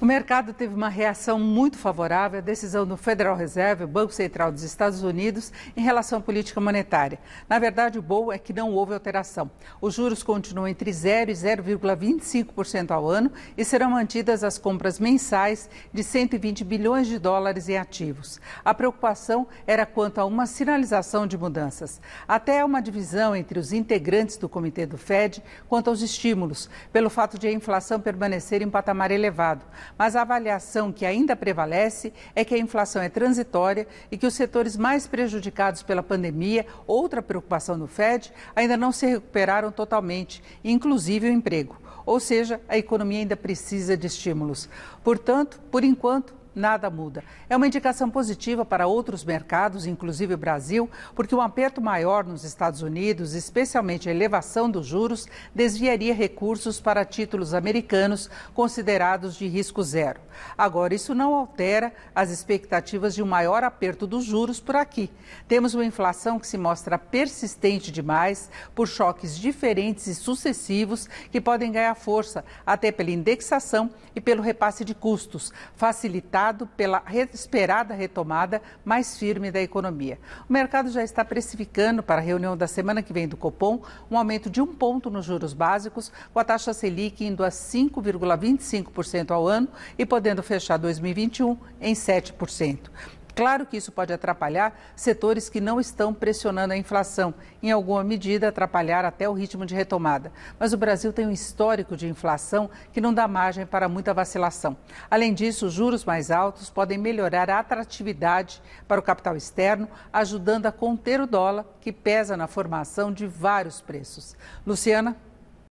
O mercado teve uma reação muito favorável à decisão do Federal Reserve, o Banco Central dos Estados Unidos, em relação à política monetária. Na verdade, o bom é que não houve alteração. Os juros continuam entre 0 e 0,25% ao ano e serão mantidas as compras mensais de 120 bilhões de dólares em ativos. A preocupação era quanto a uma sinalização de mudanças. Até há uma divisão entre os integrantes do comitê do Fed quanto aos estímulos, pelo fato de a inflação permanecer em patamar elevado mas a avaliação que ainda prevalece é que a inflação é transitória e que os setores mais prejudicados pela pandemia, outra preocupação do Fed, ainda não se recuperaram totalmente, inclusive o emprego. Ou seja, a economia ainda precisa de estímulos. Portanto, por enquanto, nada muda. É uma indicação positiva para outros mercados, inclusive o Brasil, porque um aperto maior nos Estados Unidos, especialmente a elevação dos juros, desviaria recursos para títulos americanos considerados de risco zero. Agora, isso não altera as expectativas de um maior aperto dos juros por aqui. Temos uma inflação que se mostra persistente demais por choques diferentes e sucessivos que podem ganhar força até pela indexação e pelo repasse de custos, facilitar pela esperada retomada mais firme da economia. O mercado já está precificando para a reunião da semana que vem do Copom um aumento de um ponto nos juros básicos, com a taxa Selic indo a 5,25% ao ano e podendo fechar 2021 em 7%. Claro que isso pode atrapalhar setores que não estão pressionando a inflação, em alguma medida atrapalhar até o ritmo de retomada. Mas o Brasil tem um histórico de inflação que não dá margem para muita vacilação. Além disso, juros mais altos podem melhorar a atratividade para o capital externo, ajudando a conter o dólar, que pesa na formação de vários preços. Luciana?